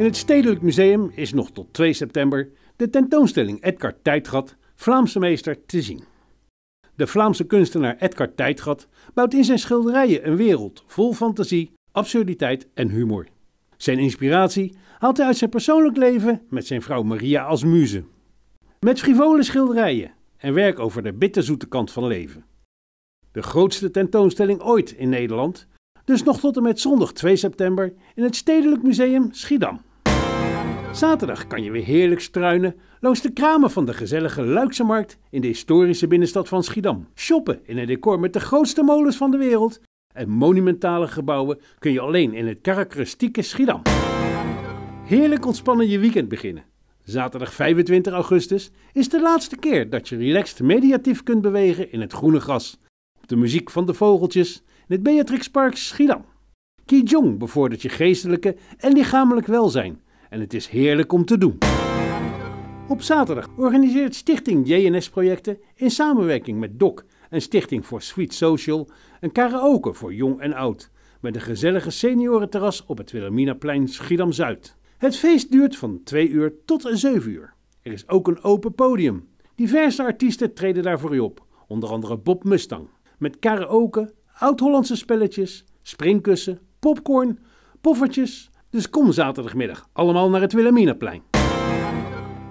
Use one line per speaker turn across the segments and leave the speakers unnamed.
In het Stedelijk Museum is nog tot 2 september de tentoonstelling Edgar Tijdgat, Vlaamse meester, te zien. De Vlaamse kunstenaar Edgar Tijdgat bouwt in zijn schilderijen een wereld vol fantasie, absurditeit en humor. Zijn inspiratie haalt hij uit zijn persoonlijk leven met zijn vrouw Maria als muze. Met frivole schilderijen en werk over de bitterzoete kant van leven. De grootste tentoonstelling ooit in Nederland, dus nog tot en met zondag 2 september in het Stedelijk Museum Schiedam. Zaterdag kan je weer heerlijk struinen langs de kramen van de gezellige Luikse Markt in de historische binnenstad van Schiedam. Shoppen in een decor met de grootste molens van de wereld en monumentale gebouwen kun je alleen in het karakteristieke Schiedam. Heerlijk ontspannen je weekend beginnen. Zaterdag 25 augustus is de laatste keer dat je relaxed mediatief kunt bewegen in het groene gras. Op de muziek van de vogeltjes in het Beatrixpark Schiedam. Kijong bevordert je geestelijke en lichamelijk welzijn en het is heerlijk om te doen. Op zaterdag organiseert Stichting JNS Projecten in samenwerking met DOC en Stichting voor Sweet Social een karaoke voor jong en oud met een gezellige seniorenterras op het Wilhelminaplein Schiedam-Zuid. Het feest duurt van 2 uur tot 7 uur. Er is ook een open podium. Diverse artiesten treden daar voor u op, onder andere Bob Mustang. Met karaoke, oud-Hollandse spelletjes, springkussen, popcorn, poffertjes, dus kom zaterdagmiddag allemaal naar het Wilhelminaplein.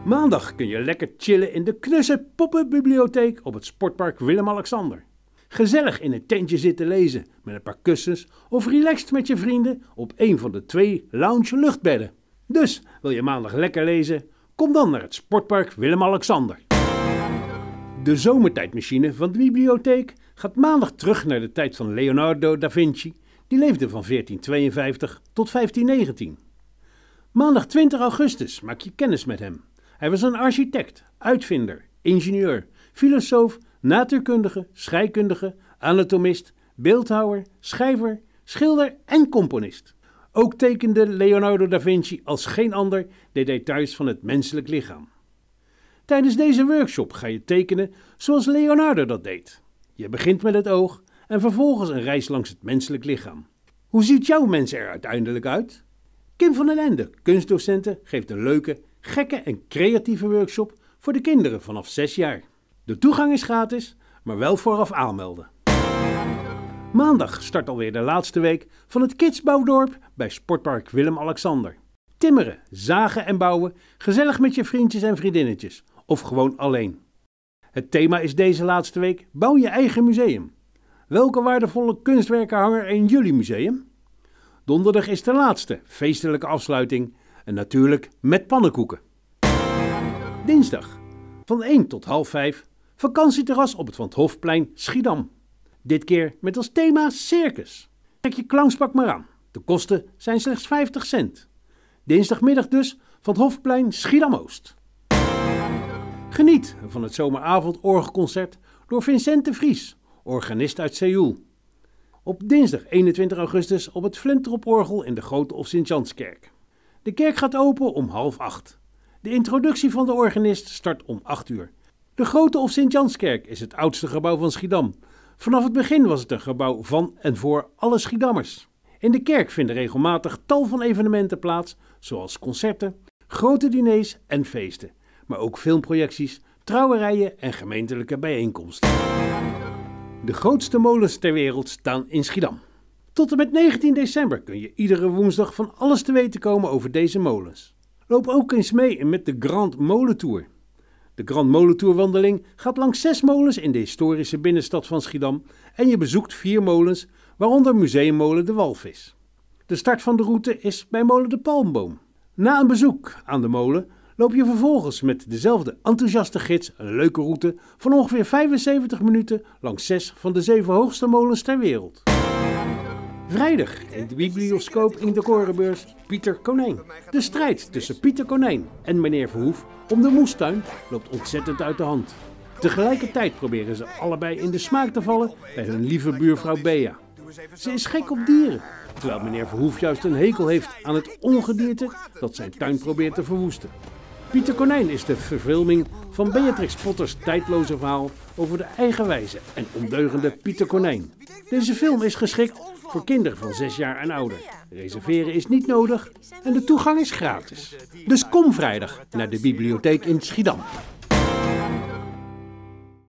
Maandag kun je lekker chillen in de Knusse Poppenbibliotheek op het Sportpark Willem-Alexander. Gezellig in een tentje zitten lezen met een paar kussens of relaxed met je vrienden op een van de twee lounge luchtbedden. Dus wil je maandag lekker lezen? Kom dan naar het Sportpark Willem-Alexander. De zomertijdmachine van de bibliotheek gaat maandag terug naar de tijd van Leonardo da Vinci die leefde van 1452 tot 1519. Maandag 20 augustus maak je kennis met hem. Hij was een architect, uitvinder, ingenieur, filosoof, natuurkundige, scheikundige, anatomist, beeldhouwer, schrijver, schilder en componist. Ook tekende Leonardo da Vinci als geen ander de details van het menselijk lichaam. Tijdens deze workshop ga je tekenen zoals Leonardo dat deed. Je begint met het oog en vervolgens een reis langs het menselijk lichaam. Hoe ziet jouw mens er uiteindelijk uit? Kim van den Ende, kunstdocenten, geeft een leuke, gekke en creatieve workshop voor de kinderen vanaf 6 jaar. De toegang is gratis, maar wel vooraf aanmelden. Maandag start alweer de laatste week van het Kidsbouwdorp bij Sportpark Willem-Alexander. Timmeren, zagen en bouwen, gezellig met je vriendjes en vriendinnetjes of gewoon alleen. Het thema is deze laatste week: bouw je eigen museum. Welke waardevolle kunstwerken hangen in jullie museum? Donderdag is de laatste feestelijke afsluiting en natuurlijk met pannenkoeken. Dinsdag van 1 tot half 5 vakantieterras op het Van het Hofplein Schiedam. Dit keer met als thema circus. Trek je klankspak maar aan. De kosten zijn slechts 50 cent. Dinsdagmiddag dus van het Hofplein Schiedam-Oost. Geniet van het zomeravond door Vincent de Vries organist uit Seoul. Op dinsdag 21 augustus op het Flintroporgel in de Grote of Sint-Janskerk. De kerk gaat open om half acht. De introductie van de organist start om 8 uur. De Grote of Sint-Janskerk is het oudste gebouw van Schiedam. Vanaf het begin was het een gebouw van en voor alle Schiedammers. In de kerk vinden regelmatig tal van evenementen plaats, zoals concerten, grote diners en feesten, maar ook filmprojecties, trouwerijen en gemeentelijke bijeenkomsten. De grootste molens ter wereld staan in Schiedam. Tot en met 19 december kun je iedere woensdag van alles te weten komen over deze molens. Loop ook eens mee met de Grand Molentour. De Grand wandeling gaat langs zes molens in de historische binnenstad van Schiedam en je bezoekt vier molens, waaronder Museummolen de Walvis. De start van de route is bij Molen de Palmboom. Na een bezoek aan de molen loop je vervolgens met dezelfde enthousiaste gids een leuke route van ongeveer 75 minuten langs zes van de zeven hoogste molens ter wereld. Vrijdag in de biblioscoop in de Korenbeurs Pieter Konijn. De strijd tussen Pieter Konijn en meneer Verhoef om de moestuin loopt ontzettend uit de hand. Tegelijkertijd proberen ze allebei in de smaak te vallen bij hun lieve buurvrouw Bea. Ze is gek op dieren, terwijl meneer Verhoef juist een hekel heeft aan het ongedierte dat zijn tuin probeert te verwoesten. Pieter Konijn is de verfilming van Beatrix Potters tijdloze verhaal over de eigenwijze en ondeugende Pieter Konijn. Deze film is geschikt voor kinderen van 6 jaar en ouder. Reserveren is niet nodig en de toegang is gratis. Dus kom vrijdag naar de bibliotheek in Schiedam.